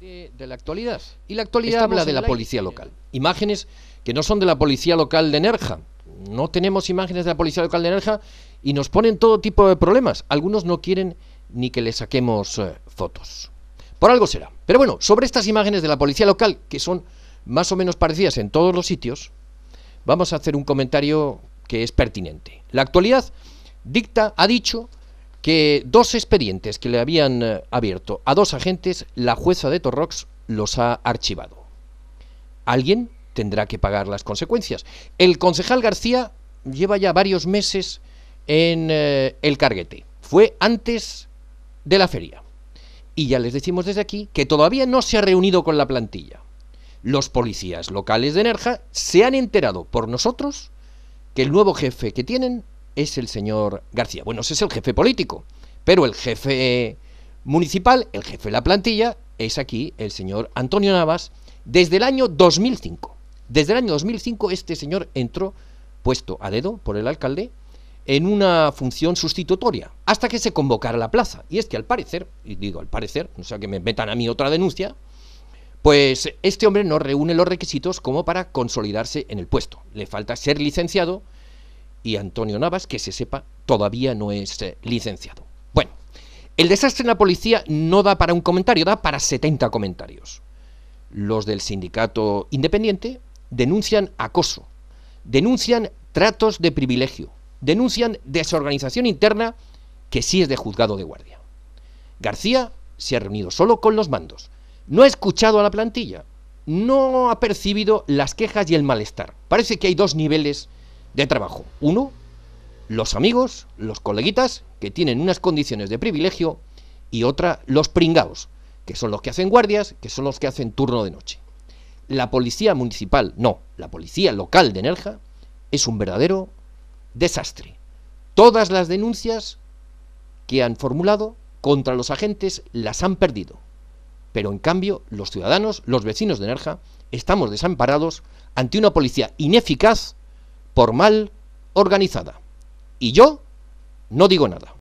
de, la actualidad. Y la actualidad habla de la policía local. Imágenes que no son de la policía local de Nerja. No tenemos imágenes de la policía local de Nerja y nos ponen todo tipo de problemas. Algunos no quieren ni que le saquemos eh, fotos. Por algo será. Pero bueno, sobre estas imágenes de la policía local, que son más o menos parecidas en todos los sitios, vamos a hacer un comentario que es pertinente. La actualidad dicta, ha dicho que dos expedientes que le habían eh, abierto a dos agentes, la jueza de Torrox los ha archivado. Alguien tendrá que pagar las consecuencias. El concejal García lleva ya varios meses en eh, el carguete. Fue antes de la feria. Y ya les decimos desde aquí que todavía no se ha reunido con la plantilla. Los policías locales de Nerja se han enterado por nosotros que el nuevo jefe que tienen es el señor García. Bueno, ese es el jefe político, pero el jefe municipal, el jefe de la plantilla, es aquí el señor Antonio Navas desde el año 2005. Desde el año 2005 este señor entró, puesto a dedo por el alcalde, en una función sustitutoria, hasta que se convocara la plaza. Y es que al parecer, y digo al parecer, no sea que me metan a mí otra denuncia, pues este hombre no reúne los requisitos como para consolidarse en el puesto. Le falta ser licenciado y Antonio Navas, que se sepa, todavía no es eh, licenciado. Bueno, el desastre en la policía no da para un comentario, da para 70 comentarios. Los del sindicato independiente denuncian acoso, denuncian tratos de privilegio, denuncian desorganización interna que sí es de juzgado de guardia. García se ha reunido solo con los mandos, no ha escuchado a la plantilla, no ha percibido las quejas y el malestar. Parece que hay dos niveles de trabajo. Uno, los amigos, los coleguitas, que tienen unas condiciones de privilegio, y otra, los pringados, que son los que hacen guardias, que son los que hacen turno de noche. La policía municipal, no, la policía local de Nerja es un verdadero desastre. Todas las denuncias que han formulado contra los agentes las han perdido. Pero en cambio, los ciudadanos, los vecinos de Nerja, estamos desamparados ante una policía ineficaz por mal organizada. Y yo no digo nada.